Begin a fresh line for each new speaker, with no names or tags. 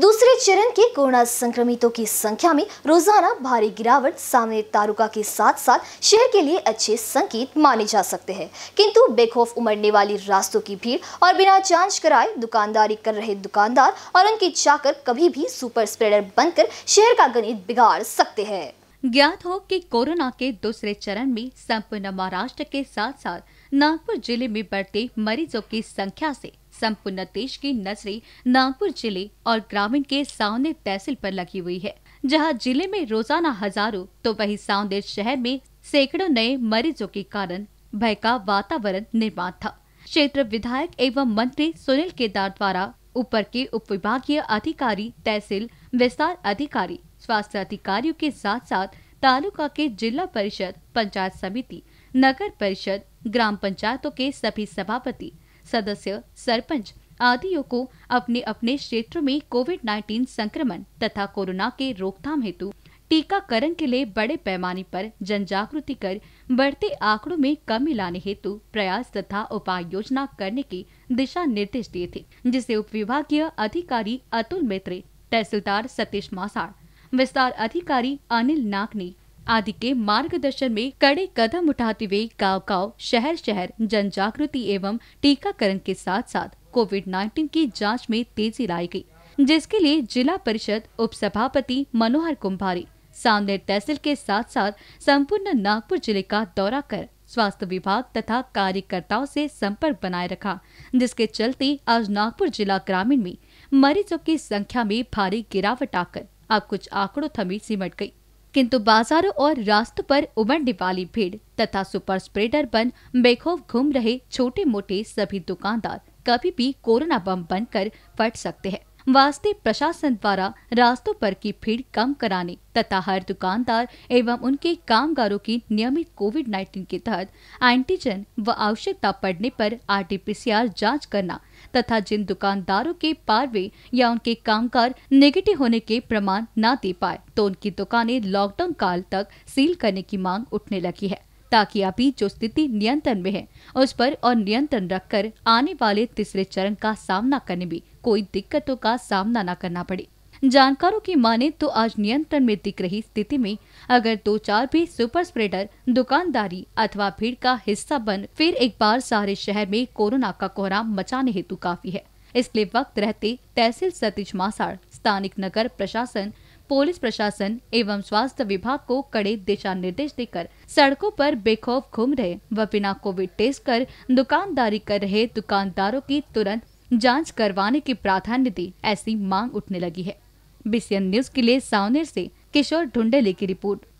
दूसरे चरण के कोरोना संक्रमितों की संख्या में रोजाना भारी गिरावट सामने तारुका के साथ साथ शहर के लिए अच्छे संकेत माने जा सकते हैं किंतु बेखौफ उमड़ने वाली रास्तों की भीड़ और बिना जांच कराए दुकानदारी कर रहे दुकानदार और उनके चाकर कभी भी सुपर स्प्रेडर बनकर शहर का गणित बिगाड़ सकते हैं
ज्ञात हो कि कोरोना के दूसरे चरण में संपूर्ण महाराष्ट्र के साथ साथ नागपुर जिले में बढ़ते मरीजों की संख्या से संपूर्ण देश की नजरें नागपुर जिले और ग्रामीण के सावने तहसील पर लगी हुई है जहां जिले में रोजाना हजारों तो वही सावने शहर में सैकड़ों नए मरीजों के कारण भय का वातावरण निर्माण था क्षेत्र विधायक एवं मंत्री सुनील केदार द्वारा ऊपर के उप विभागीय अधिकारी तहसील विस्तार अधिकारी स्वास्थ्य अधिकारियों के साथ साथ तालुका के जिला परिषद पंचायत समिति नगर परिषद ग्राम पंचायतों के सभी सभापति सदस्य सरपंच आदियों को अपने अपने क्षेत्रों में कोविड 19 संक्रमण तथा कोरोना के रोकथाम हेतु टीकाकरण के लिए बड़े पैमाने पर जन जागृति कर बढ़ते आंकड़ों में कमी लाने हेतु प्रयास तथा उपाय योजना करने के दिशा निर्देश दिए थे जिसे उप विभागीय अधिकारी अतुल मित्रे तहसीलदार सतीश मासाड़ विस्तार अधिकारी अनिल ने आदि के मार्गदर्शन में कड़े कदम उठाते हुए गाँव गाँव शहर शहर जन जागृति एवं टीकाकरण के साथ साथ कोविड 19 की जांच में तेजी लाई गई, जिसके लिए जिला परिषद उप सभापति मनोहर कुम्भारी सामने तहसील के साथ साथ संपूर्ण नागपुर जिले का दौरा कर स्वास्थ्य विभाग तथा कार्यकर्ताओं से संपर्क बनाए रखा जिसके चलते आज नागपुर जिला ग्रामीण में मरीजों की संख्या में भारी गिरावट आकर अब कुछ आंकड़ों थमी सिमट गई किंतु बाजारों और रास्तों पर उमड़ने वाली भीड़ तथा सुपर स्प्रेडर बन बेखौफ घूम रहे छोटे मोटे सभी दुकानदार कभी भी कोरोना बम बनकर फट सकते हैं वास्ते प्रशासन द्वारा रास्तों पर की भीड़ कम कराने तथा हर दुकानदार एवं उनके कामगारों की नियमित कोविड 19 के तहत एंटीजन व आवश्यकता पड़ने पर आरटीपीसीआर जांच करना तथा जिन दुकानदारों के पारवे या उनके कामकाज नेगेटिव होने के प्रमाण न दे पाए तो उनकी दुकानें लॉकडाउन काल तक सील करने की मांग उठने लगी है ताकि अभी जो स्थिति नियंत्रण में है उस पर और नियंत्रण रखकर आने वाले तीसरे चरण का सामना करने में कोई दिक्कतों का सामना न करना पड़े जानकारों की माने तो आज नियंत्रण में दिख रही स्थिति में अगर दो चार भी सुपर स्प्रेडर दुकानदारी अथवा भीड़ का हिस्सा बन फिर एक बार सारे शहर में कोरोना का कोहरा मचाने हेतु काफी है इसलिए वक्त रहते तहसील सतीश मासाड़ स्थानिक नगर प्रशासन पुलिस प्रशासन एवं स्वास्थ्य विभाग को कड़े दिशा निर्देश देकर सड़कों पर बेखौफ घूम रहे व बिना कोविड टेस्ट कर दुकानदारी कर रहे दुकानदारों की तुरंत जांच करवाने की प्राधान्य दी ऐसी मांग उठने लगी है बीसीएन न्यूज के लिए सावनेर से किशोर ढुंडेले की रिपोर्ट